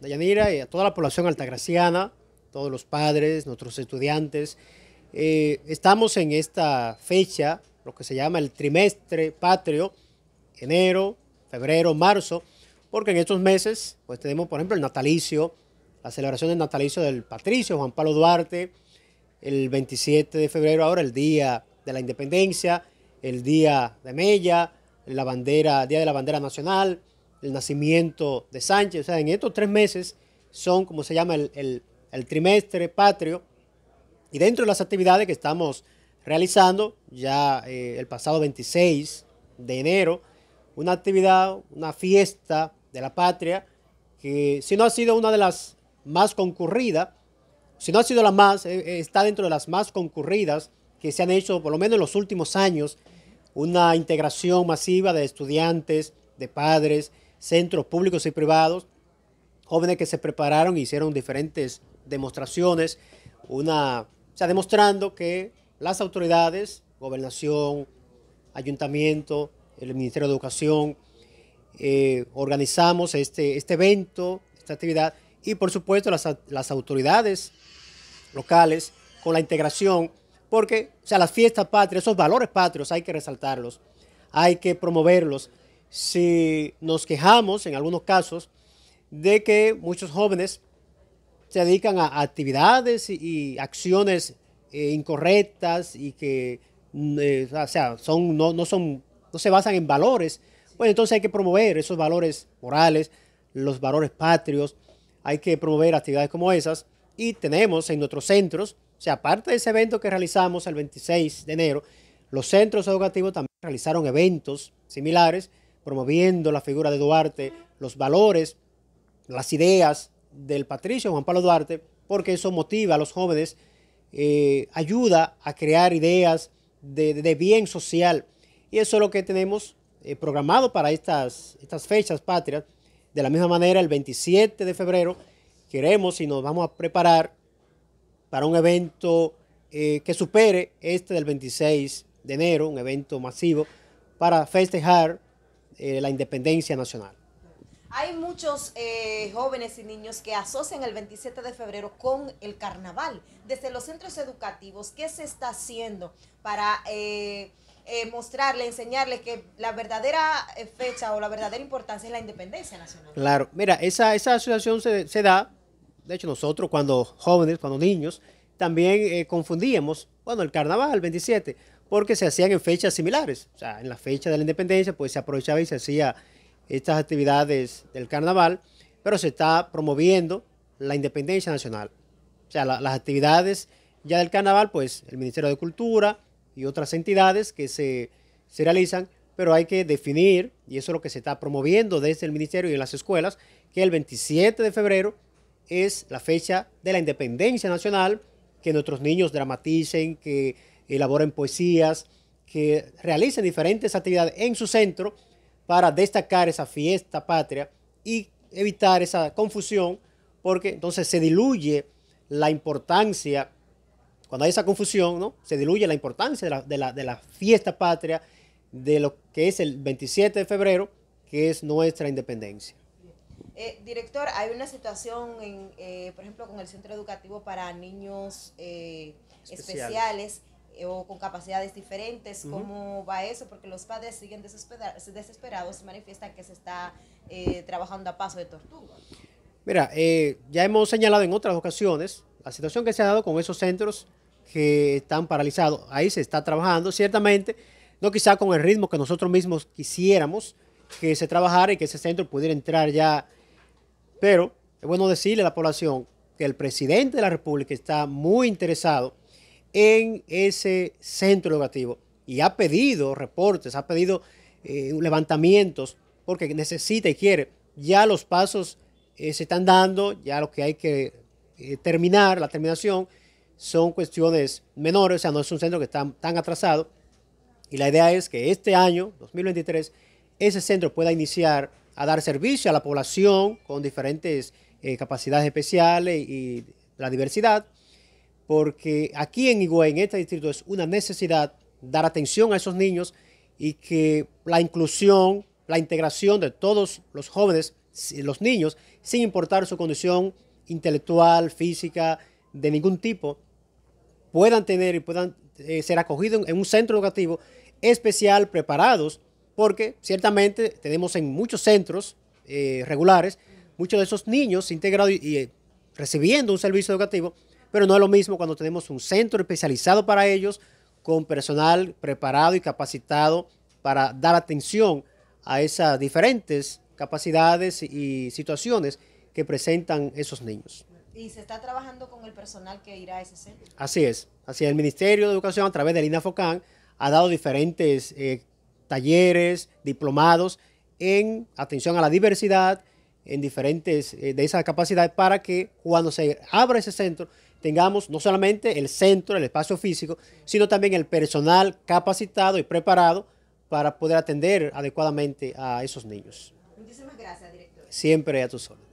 Dayanira y a toda la población altagraciana, todos los padres, nuestros estudiantes. Eh, estamos en esta fecha, lo que se llama el trimestre patrio, enero, febrero, marzo, porque en estos meses pues tenemos, por ejemplo, el natalicio, la celebración del natalicio del patricio Juan Pablo Duarte, el 27 de febrero ahora el Día de la Independencia, el Día de Mella, la bandera, Día de la Bandera Nacional, el nacimiento de Sánchez. O sea, en estos tres meses son, como se llama, el, trimestre patrio. Y dentro de las actividades que estamos realizando, ya eh, el pasado 26 de enero, una actividad, una fiesta de la patria, que si no ha sido una de las más concurridas, si no ha sido la más, eh, eh, está dentro de las más concurridas que se han hecho, por lo menos en los últimos años, una integración masiva de estudiantes, de padres, centros públicos y privados, jóvenes que se prepararon e hicieron diferentes demostraciones, una, o demostrando que las autoridades, gobernación, ayuntamiento, el Ministerio de Educación, eh, organizamos este, este evento, esta actividad, y por supuesto las, autoridades locales con la integración, porque, sea, las fiestas patrias, esos valores patrios hay que resaltarlos, hay que promoverlos, si nos quejamos en algunos casos de que muchos jóvenes se dedican a actividades y, acciones eh, incorrectas y que mm, eh, son, no, no, son, no se basan en valores, bueno, entonces hay que promover esos valores morales, los valores patrios, hay que promover actividades como esas y tenemos en nuestros centros, o sea, aparte de ese evento que realizamos el 26 de enero, los centros educativos también realizaron eventos similares promoviendo la figura de Duarte, los valores, las ideas del patricio Juan Pablo Duarte, porque eso motiva a los jóvenes, eh, ayuda a crear ideas de, bien social. Y eso es lo que tenemos eh, programado para estas, estas fechas patrias. De la misma manera, el 27 de febrero queremos y nos vamos a preparar para un evento eh, que supere este del 26 de enero, un evento masivo para festejar eh, la independencia nacional. Hay muchos eh, jóvenes y niños que asocian el 27 de febrero con el carnaval. Desde los centros educativos, ¿qué se está haciendo para eh, mostrarle, enseñarle que la verdadera fecha o la verdadera importancia es la independencia nacional? Claro, mira, esa, esa asociación se, se da, de hecho nosotros cuando jóvenes, cuando niños, también confundíamos, bueno, el carnaval, el 27 porque se hacían en fechas similares. O sea, en la fecha de la independencia, pues se aprovechaba y se hacía estas actividades del carnaval, pero se está promoviendo la independencia nacional. O sea, las actividades ya del carnaval, pues el Ministerio de Cultura y otras entidades que se, se realizan, pero hay que definir, y eso es lo que se está promoviendo desde el Ministerio y en las escuelas, que el 27 de febrero es la fecha de la independencia nacional, que nuestros niños dramaticen, que elaboren poesías, que realicen diferentes actividades en su centro para destacar esa fiesta patria y evitar esa confusión, porque entonces se diluye la importancia, cuando hay esa confusión, ¿no? se diluye la importancia de la, fiesta patria, de lo que es el 27 de febrero, que es nuestra independencia. Eh, director, hay una situación, eh, por ejemplo, con el centro educativo para niños eh, especiales o con capacidades diferentes, cómo va eso, porque los padres siguen desesperados, desesperados se manifiestan que se está eh, trabajando a paso de tortuga. Mira, eh, ya hemos señalado en otras ocasiones la situación que se ha dado con esos centros que están paralizados. Ahí se está trabajando, ciertamente, no quizá con el ritmo que nosotros mismos quisiéramos que se trabajara y que ese centro pudiera entrar ya. Pero es bueno decirle a la población que el presidente de la República está muy interesado en ese centro educativo y ha pedido reportes, ha pedido eh, levantamientos porque necesita y quiere. Ya los pasos eh, se están dando, ya lo que hay que eh, terminar, la terminación, son cuestiones menores, o sea, no es un centro que está tan atrasado. Y la idea es que este año, 2023, ese centro pueda iniciar a dar servicio a la población con diferentes capacidades especiales y la diversidad porque aquí en Igüey, en este distrito, es una necesidad dar atención a esos niños y que la inclusión, la integración de todos los jóvenes, los niños, sin importar su condición intelectual, física, de ningún tipo, puedan tener y puedan eh, ser acogidos en un centro educativo especial preparados, porque ciertamente tenemos en muchos centros eh, regulares muchos de esos niños integrados y, eh, recibiendo un servicio educativo pero no es lo mismo cuando tenemos un centro especializado para ellos, con personal preparado y capacitado para dar atención a esas diferentes capacidades y situaciones que presentan esos niños. Y se está trabajando con el personal que irá a ese centro. Así es. Así El Ministerio de Educación, a través de Lina Focán, ha dado diferentes eh, talleres, diplomados en atención a la diversidad en diferentes eh, de esas capacidades para que cuando se abra ese centro tengamos no solamente el centro, el espacio físico, sino también el personal capacitado y preparado para poder atender adecuadamente a esos niños. Muchísimas gracias, director. Siempre a tu órdenes.